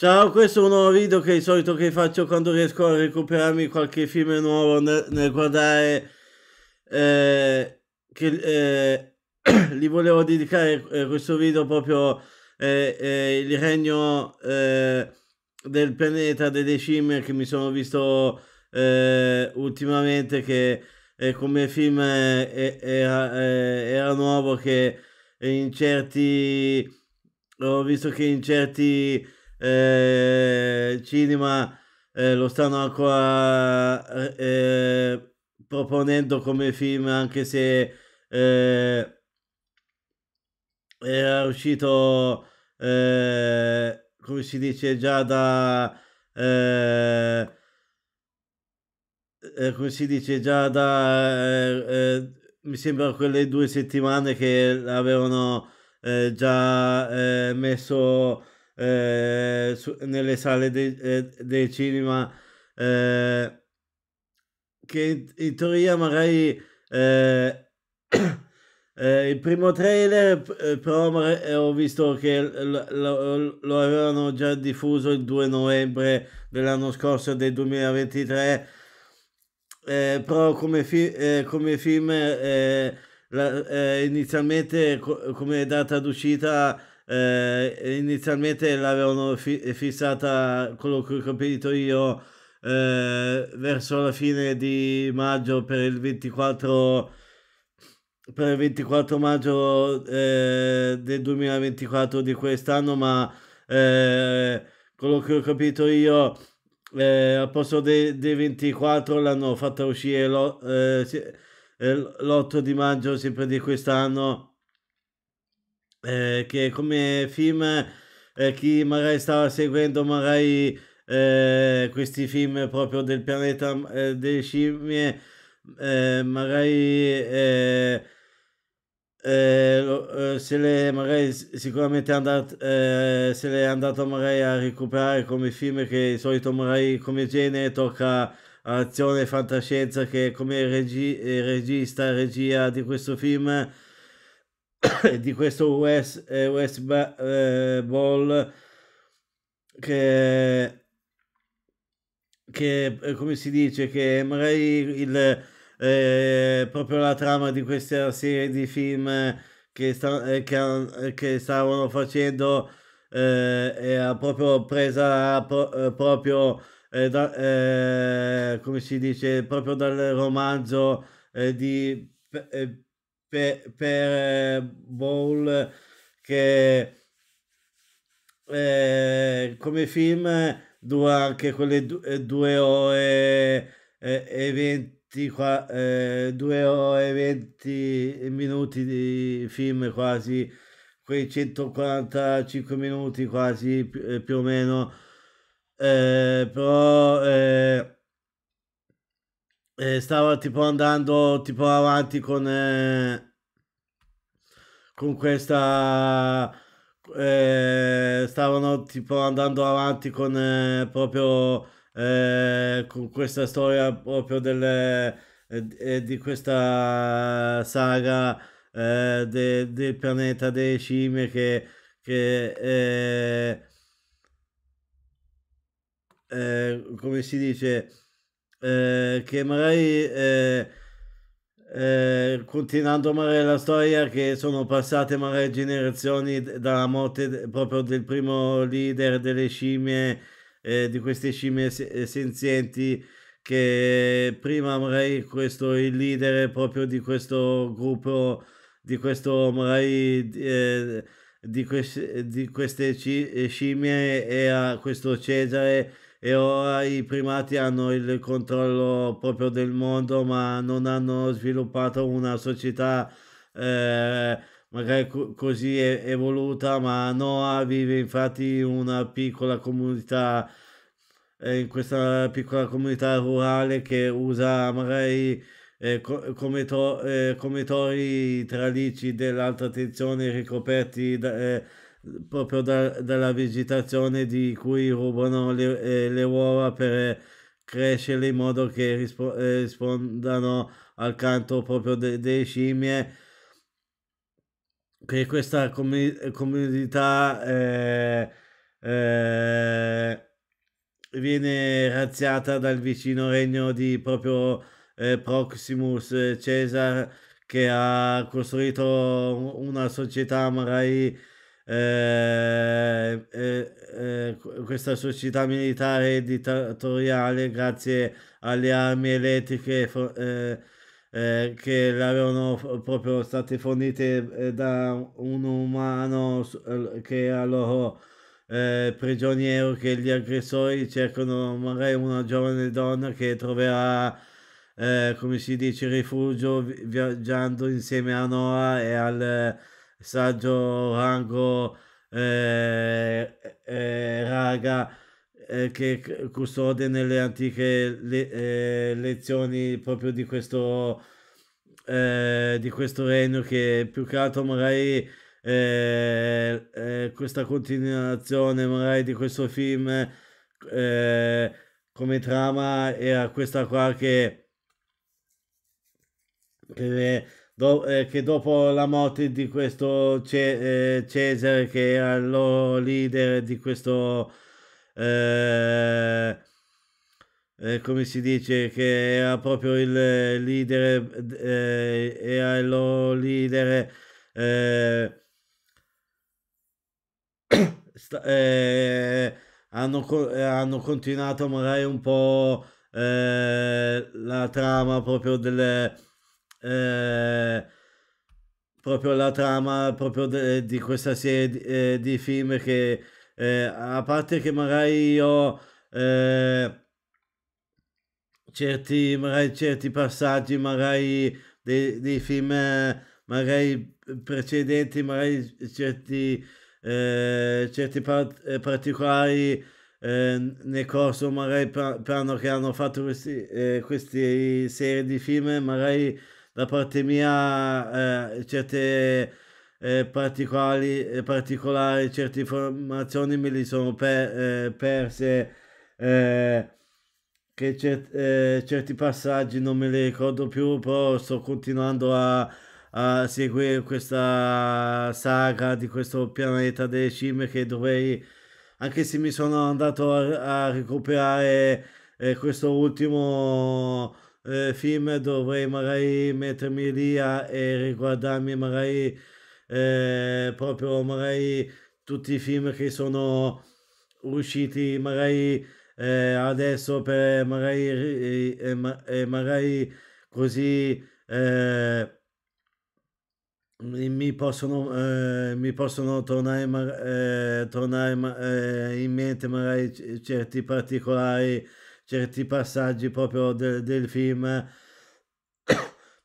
Ciao, questo è un nuovo video che è il solito che faccio quando riesco a recuperarmi qualche film nuovo nel, nel guardare eh, che eh, li volevo dedicare eh, questo video proprio il regno eh, del pianeta delle scimmie che mi sono visto eh, ultimamente che eh, come film era, era nuovo che in certi ho visto che in certi eh, cinema eh, lo stanno ancora eh, proponendo come film anche se eh, era uscito eh, come si dice già da eh, come si dice già da mi sembra quelle due settimane che avevano già messo eh, su, nelle sale dei de eh, cinema eh, che in, in, teoria magari eh, eh il primo trailer eh, però ho visto che lo, lo, lo, avevano già diffuso il 2 novembre dell'anno scorso del 2023 però come, fi, come film la, inizialmente co- come data d'uscita eh, inizialmente l'avevano fi- fissata quello che ho capito io eh, verso la fine di maggio per il 24 per il 24 maggio eh, del 2024 di quest'anno ma quello eh, che ho capito io eh, al posto del dei 24 l'hanno fatta uscire lo, eh, l'8 di maggio sempre di quest'anno eh, che come film eh, chi magari stava seguendo magari eh, questi film proprio del pianeta eh, delle scimmie eh, magari se le magari sicuramente è andato, se l'è andato magari a recuperare come film che di solito magari come genere tocca azione e fantascienza che come regi- regista regia di questo film di questo US, eh, US eh, Ball che, che eh, come si dice che magari il, eh, proprio la trama di questa serie di film che, sta, che, che stavano facendo eh, era proprio presa pro, proprio eh, da, come si dice proprio dal romanzo di per, per eh, Bowl che eh, come film dura anche quelle due, eh, due ore eh, e 20 eh, due ore e venti minuti di film quasi quei 145 minuti quasi più, più o meno eh, però eh, eh, stava tipo andando tipo avanti con, eh, con questa eh, stavano tipo andando avanti con eh, proprio eh, con questa storia proprio delle, eh, eh, di questa saga eh, de, del pianeta delle scimmie che, che come si dice eh, che magari eh, eh, continuando magari la storia che sono passate magari generazioni dalla morte proprio del primo leader delle scimmie, eh, di queste scimmie eh, senzienti che prima magari questo il leader proprio di questo gruppo di questo magari di, que- di queste scimmie era questo Cesare e ora i primati hanno il controllo proprio del mondo ma non hanno sviluppato una società eh, magari co- così evoluta ma Noah vive infatti in una piccola comunità eh, in questa piccola comunità rurale che usa magari eh, co- come, to- eh, come tori dell'alta tensione ricoperti da, eh, proprio da, dalla vegetazione di cui rubano le, eh, le uova per eh, crescere in modo che rispo, eh, rispondano al canto proprio de, delle scimmie che questa com- comunità eh, eh, viene razziata dal vicino regno di proprio eh, Proximus Cesar che ha costruito una società magari eh, eh, eh, questa società militare dittatoriale grazie alle armi elettriche che le avevano proprio state fornite da un umano che era loro prigioniero che gli aggressori cercano magari una giovane donna che troverà eh, come si dice, rifugio viaggiando insieme a Noah e al Saggio, Rango, eh, eh, Raga eh, che custode nelle antiche le, eh, lezioni proprio di questo, eh, di questo regno che più che altro magari eh, questa continuazione magari di questo film come trama era questa qua che, che do, eh, che dopo la morte di questo Ce- eh, Cesare, che era il loro leader di questo, eh, eh, come si dice, che era proprio il leader, eh, era il leader. Eh, sta, hanno, hanno continuato magari un po' la trama proprio delle, eh, proprio la trama proprio de- di questa serie di, eh, di film che eh, a parte che magari io eh, certi, magari certi passaggi magari dei, dei film magari precedenti magari certi, eh, certi part- eh, particolari eh, nel corso magari piano che hanno fatto questi, queste serie di film magari da parte mia eh, certe eh, particolari, eh, particolari, certe informazioni me le sono per, eh, perse, eh, che cer certi passaggi non me li ricordo più, però sto continuando a, a seguire questa saga di questo pianeta delle scimmie che dovrei anche se mi sono andato a, a recuperare eh, questo ultimo eh, film dovrei magari mettermi lì e riguardarmi Marai eh, proprio Marai tutti i film che sono usciti Marai eh, adesso per Marai e, e, e così eh, mi possono, eh, mi possono tornare, eh, tornare eh, in mente magari certi particolari certi passaggi proprio de, del film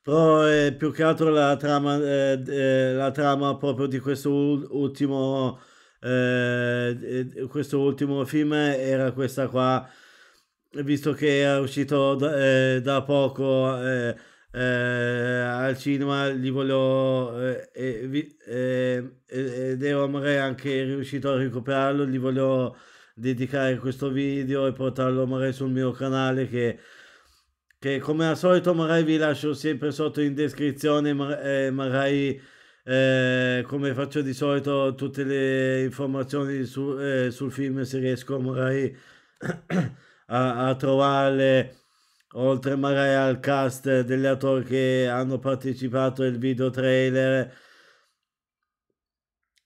però è più che altro la trama, eh, la trama proprio di questo ultimo eh, questo ultimo film era questa qua visto che era uscito da, eh, da poco al cinema gli voglio ed ero anche riuscito a recuperarlo gli voglio dedicare questo video e portarlo magari sul mio canale che, che come al solito magari vi lascio sempre sotto in descrizione eh, magari eh, come faccio di solito tutte le informazioni su, eh, sul film se riesco magari a, a trovarle oltre magari al cast degli attori che hanno partecipato al video trailer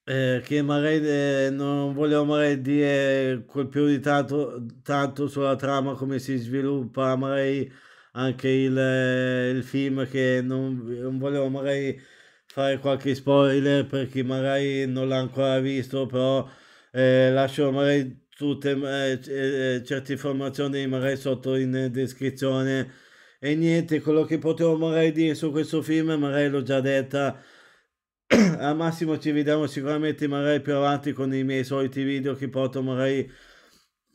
eh, che magari eh, non volevo magari dire col più di tanto, tanto sulla trama come si sviluppa magari anche il, eh, il film che non, non, volevo magari fare qualche spoiler per chi magari non l'ha ancora visto però eh, lascio magari tutte eh, eh, eh, certe informazioni magari sotto in descrizione e niente quello che potevo magari dire su questo film magari l'ho già detta al massimo ci vediamo sicuramente magari più avanti con i miei soliti video che porto magari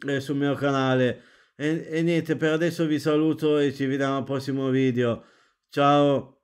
eh, sul mio canale e, e niente per adesso vi saluto e ci vediamo al prossimo video ciao